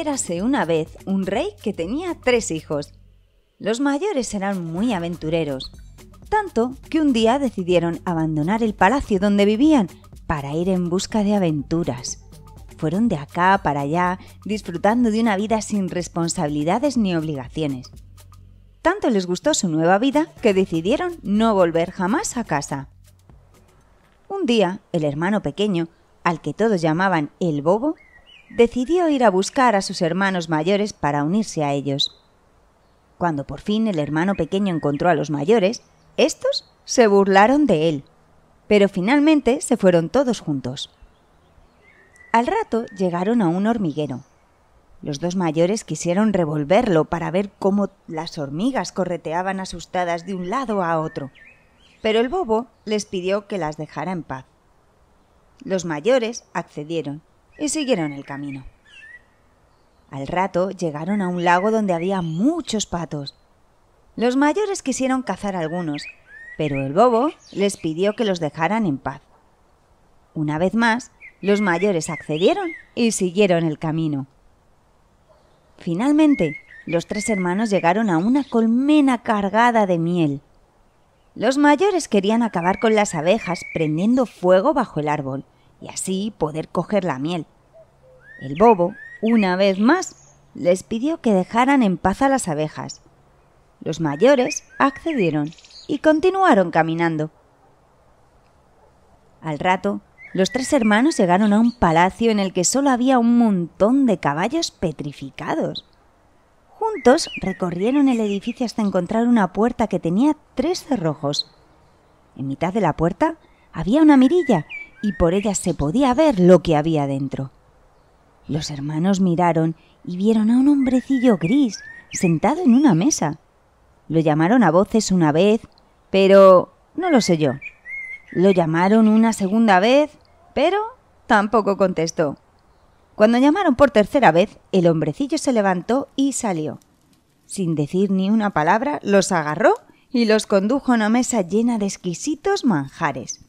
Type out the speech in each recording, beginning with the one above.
Érase una vez un rey que tenía tres hijos. Los mayores eran muy aventureros, tanto que un día decidieron abandonar el palacio donde vivían para ir en busca de aventuras. Fueron de acá para allá, disfrutando de una vida sin responsabilidades ni obligaciones. Tanto les gustó su nueva vida que decidieron no volver jamás a casa. Un día, el hermano pequeño, al que todos llamaban el bobo, decidió ir a buscar a sus hermanos mayores para unirse a ellos. Cuando por fin el hermano pequeño encontró a los mayores, estos se burlaron de él, pero finalmente se fueron todos juntos. Al rato llegaron a un hormiguero. Los dos mayores quisieron revolverlo para ver cómo las hormigas correteaban asustadas de un lado a otro, pero el bobo les pidió que las dejara en paz. Los mayores accedieron y siguieron el camino. Al rato llegaron a un lago donde había muchos patos. Los mayores quisieron cazar algunos, pero el bobo les pidió que los dejaran en paz. Una vez más, los mayores accedieron y siguieron el camino. Finalmente, los tres hermanos llegaron a una colmena cargada de miel. Los mayores querían acabar con las abejas prendiendo fuego bajo el árbol y así poder coger la miel. El bobo, una vez más, les pidió que dejaran en paz a las abejas. Los mayores accedieron y continuaron caminando. Al rato, los tres hermanos llegaron a un palacio en el que solo había un montón de caballos petrificados. Juntos recorrieron el edificio hasta encontrar una puerta que tenía tres cerrojos. En mitad de la puerta había una mirilla y por ella se podía ver lo que había dentro. Los hermanos miraron y vieron a un hombrecillo gris sentado en una mesa. Lo llamaron a voces una vez, pero no lo sé yo. Lo llamaron una segunda vez, pero tampoco contestó. Cuando llamaron por tercera vez, el hombrecillo se levantó y salió. Sin decir ni una palabra, los agarró y los condujo a una mesa llena de exquisitos manjares.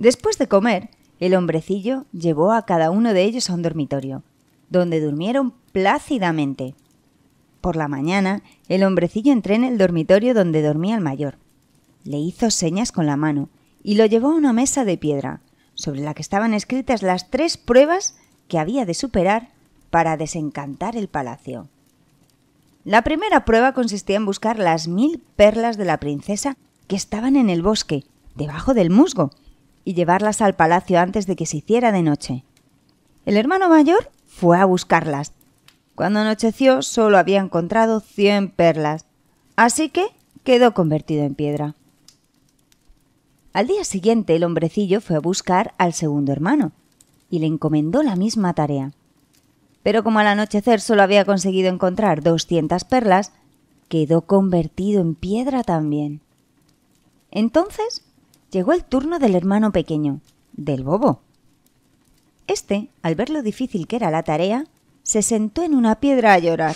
Después de comer, el hombrecillo llevó a cada uno de ellos a un dormitorio, donde durmieron plácidamente. Por la mañana, el hombrecillo entró en el dormitorio donde dormía el mayor. Le hizo señas con la mano y lo llevó a una mesa de piedra, sobre la que estaban escritas las tres pruebas que había de superar para desencantar el palacio. La primera prueba consistía en buscar las mil perlas de la princesa que estaban en el bosque, debajo del musgo, y llevarlas al palacio antes de que se hiciera de noche. El hermano mayor fue a buscarlas. Cuando anocheció solo había encontrado cien perlas, así que quedó convertido en piedra. Al día siguiente el hombrecillo fue a buscar al segundo hermano y le encomendó la misma tarea. Pero como al anochecer solo había conseguido encontrar 200 perlas, quedó convertido en piedra también. Entonces llegó el turno del hermano pequeño, del bobo. Este, al ver lo difícil que era la tarea, se sentó en una piedra a llorar.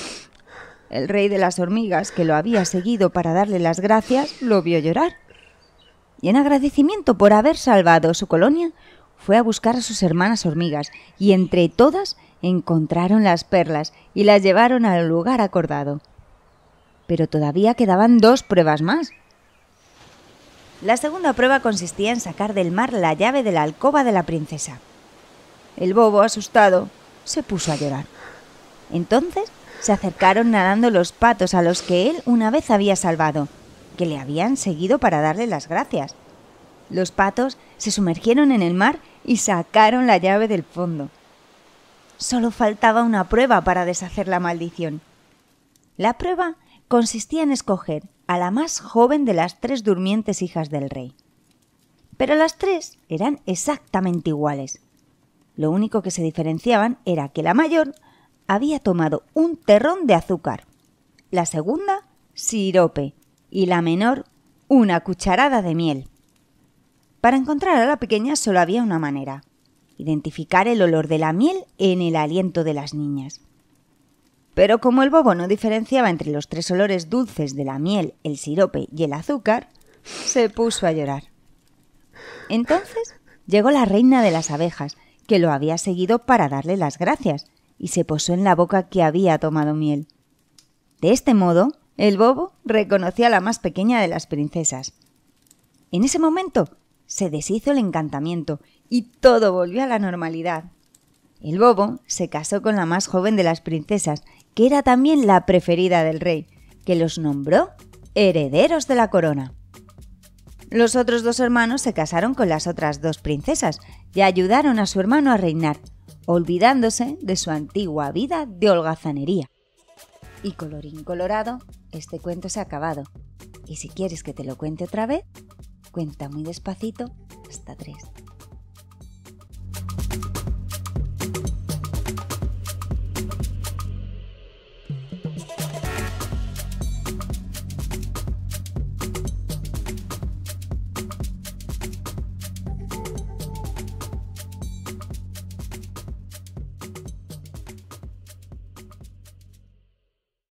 El rey de las hormigas, que lo había seguido para darle las gracias, lo vio llorar. Y en agradecimiento por haber salvado su colonia, fue a buscar a sus hermanas hormigas y entre todas encontraron las perlas y las llevaron al lugar acordado. Pero todavía quedaban dos pruebas más la segunda prueba consistía en sacar del mar la llave de la alcoba de la princesa. El bobo, asustado, se puso a llorar. Entonces se acercaron nadando los patos a los que él una vez había salvado, que le habían seguido para darle las gracias. Los patos se sumergieron en el mar y sacaron la llave del fondo. Solo faltaba una prueba para deshacer la maldición. La prueba consistía en escoger a la más joven de las tres durmientes hijas del rey. Pero las tres eran exactamente iguales. Lo único que se diferenciaban era que la mayor había tomado un terrón de azúcar, la segunda sirope y la menor una cucharada de miel. Para encontrar a la pequeña solo había una manera, identificar el olor de la miel en el aliento de las niñas. Pero como el bobo no diferenciaba entre los tres olores dulces de la miel, el sirope y el azúcar, se puso a llorar. Entonces llegó la reina de las abejas, que lo había seguido para darle las gracias, y se posó en la boca que había tomado miel. De este modo, el bobo reconoció a la más pequeña de las princesas. En ese momento se deshizo el encantamiento y todo volvió a la normalidad. El bobo se casó con la más joven de las princesas, que era también la preferida del rey, que los nombró herederos de la corona. Los otros dos hermanos se casaron con las otras dos princesas y ayudaron a su hermano a reinar, olvidándose de su antigua vida de holgazanería. Y colorín colorado, este cuento se ha acabado. Y si quieres que te lo cuente otra vez, cuenta muy despacito hasta tres.